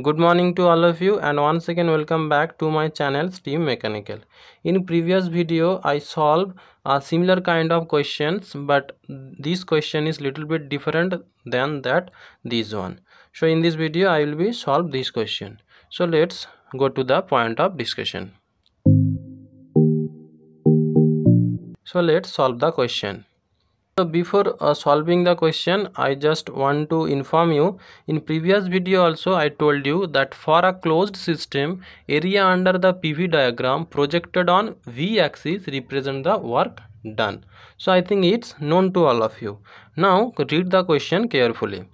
good morning to all of you and once again welcome back to my channel steam mechanical in previous video i solved a similar kind of questions but this question is little bit different than that this one so in this video i will be solve this question so let's go to the point of discussion so let's solve the question so before uh, solving the question, I just want to inform you, in previous video also I told you that for a closed system, area under the PV diagram projected on V axis represent the work done. So I think it's known to all of you. Now read the question carefully.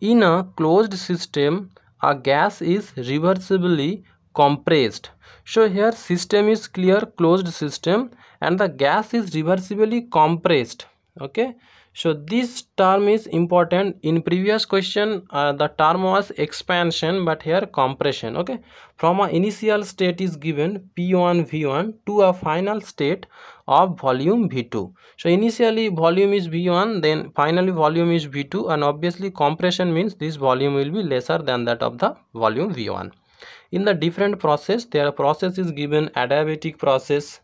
In a closed system, a gas is reversibly compressed. So here system is clear closed system and the gas is reversibly compressed okay so this term is important in previous question uh, the term was expansion but here compression okay from a initial state is given p1 v1 to a final state of volume v2 so initially volume is v1 then finally volume is v2 and obviously compression means this volume will be lesser than that of the volume v1 in the different process their process is given adiabatic process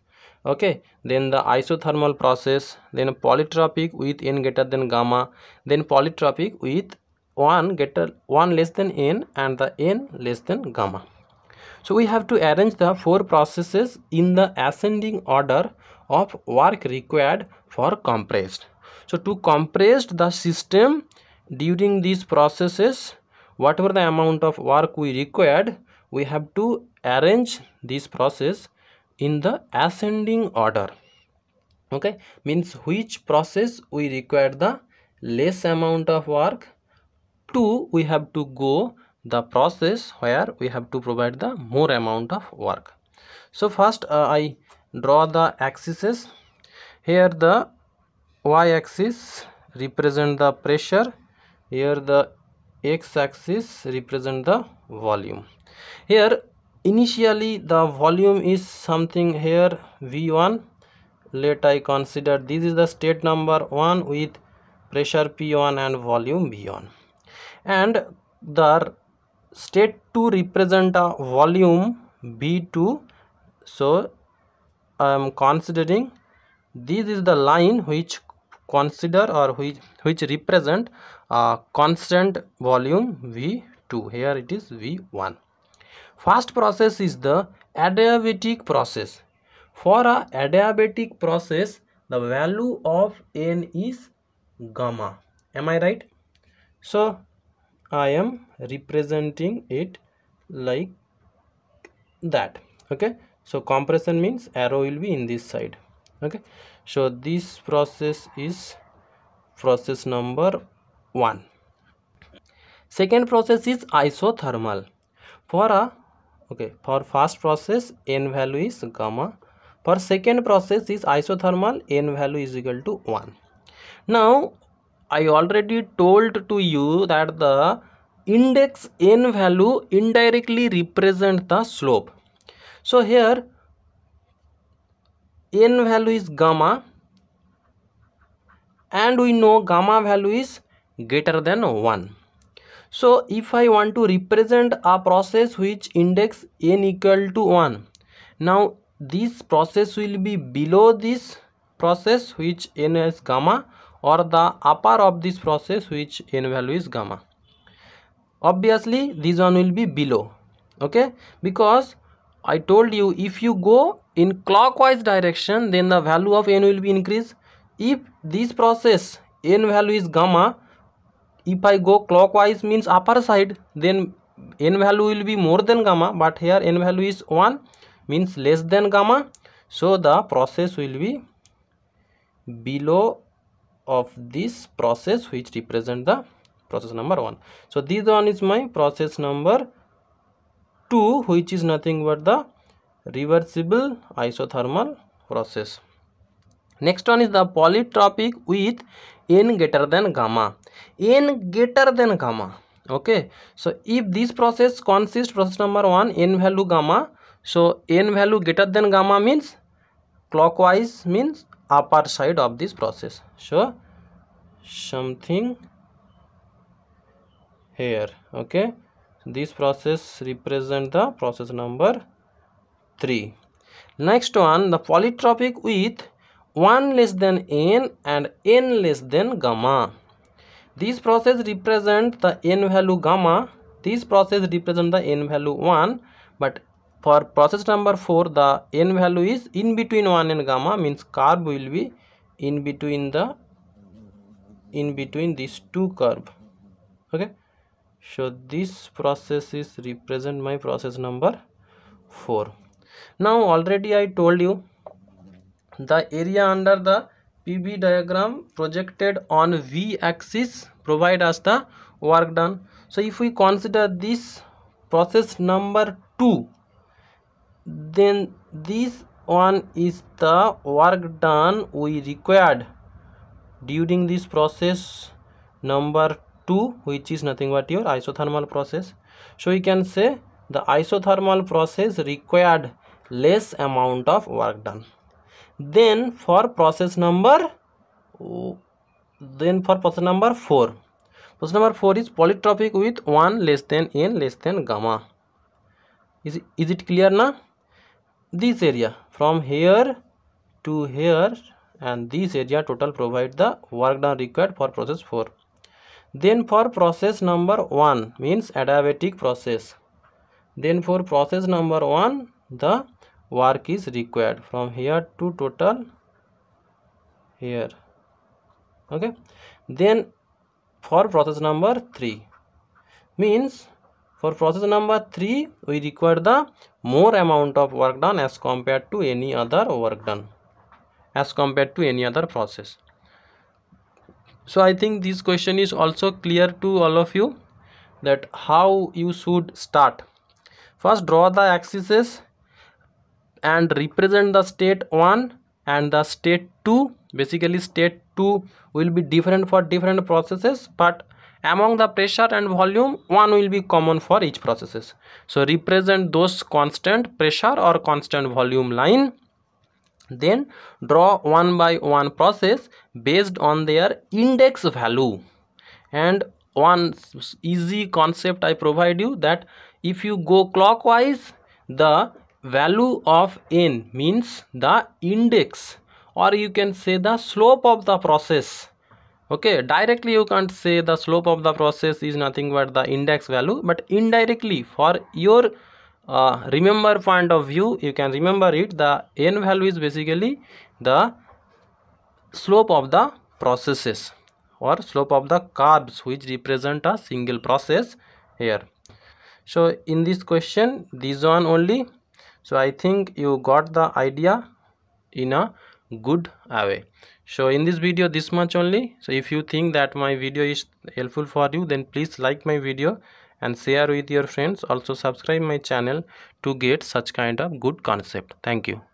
okay then the isothermal process then polytropic with n greater than gamma then polytropic with 1 greater 1 less than n and the n less than gamma so we have to arrange the four processes in the ascending order of work required for compressed so to compress the system during these processes whatever the amount of work we required we have to arrange this process in the ascending order okay means which process we require the less amount of work To we have to go the process where we have to provide the more amount of work so first uh, i draw the axes here the y axis represent the pressure here the x axis represent the volume here initially the volume is something here v1 let i consider this is the state number 1 with pressure p1 and volume v1 and the state 2 represent a volume v2 so i am considering this is the line which consider or which which represent a constant volume v2 here it is v1 First process is the adiabatic process. For a adiabatic process, the value of n is gamma. Am I right? So, I am representing it like that. Okay. So, compression means arrow will be in this side. Okay. So, this process is process number 1. Second process is isothermal. For a okay for first process n value is gamma for second process is isothermal n value is equal to 1 now i already told to you that the index n value indirectly represent the slope so here n value is gamma and we know gamma value is greater than 1 so if I want to represent a process which index n equal to 1. Now this process will be below this process which n is gamma or the upper of this process which n value is gamma. Obviously this one will be below okay because I told you if you go in clockwise direction then the value of n will be increased. If this process n value is gamma if I go clockwise means upper side then n value will be more than gamma but here n value is 1 means less than gamma so the process will be below of this process which represent the process number 1 so this one is my process number 2 which is nothing but the reversible isothermal process next one is the polytropic with n greater than gamma n greater than gamma okay so if this process consists process number 1 n value gamma so n value greater than gamma means clockwise means upper side of this process so something here okay this process represent the process number 3 next one the polytropic with 1 less than n and n less than gamma. This process represent the n value gamma. This process represent the n value 1 but for process number 4 the n value is in between 1 and gamma means curve will be in between the in between these two curve okay so this process is represent my process number 4 now already i told you the area under the PB diagram projected on V axis provide us the work done. So if we consider this process number 2 then this one is the work done we required during this process number 2 which is nothing but your isothermal process. So we can say the isothermal process required less amount of work done then for process number then for process number 4 process number 4 is polytropic with 1 less than n less than gamma is, is it clear now this area from here to here and this area total provide the work done required for process 4 then for process number 1 means adiabatic process then for process number 1 the work is required from here to total here okay then for process number 3 means for process number 3 we require the more amount of work done as compared to any other work done as compared to any other process so i think this question is also clear to all of you that how you should start first draw the axes and represent the state 1 and the state 2 basically state 2 will be different for different processes but among the pressure and volume one will be common for each processes so represent those constant pressure or constant volume line then draw one by one process based on their index value and one easy concept i provide you that if you go clockwise the value of n means the index or you can say the slope of the process okay directly you can't say the slope of the process is nothing but the index value but indirectly for your uh, remember point of view you can remember it the n value is basically the slope of the processes or slope of the curves which represent a single process here so in this question these one only so i think you got the idea in a good way so in this video this much only so if you think that my video is helpful for you then please like my video and share with your friends also subscribe my channel to get such kind of good concept thank you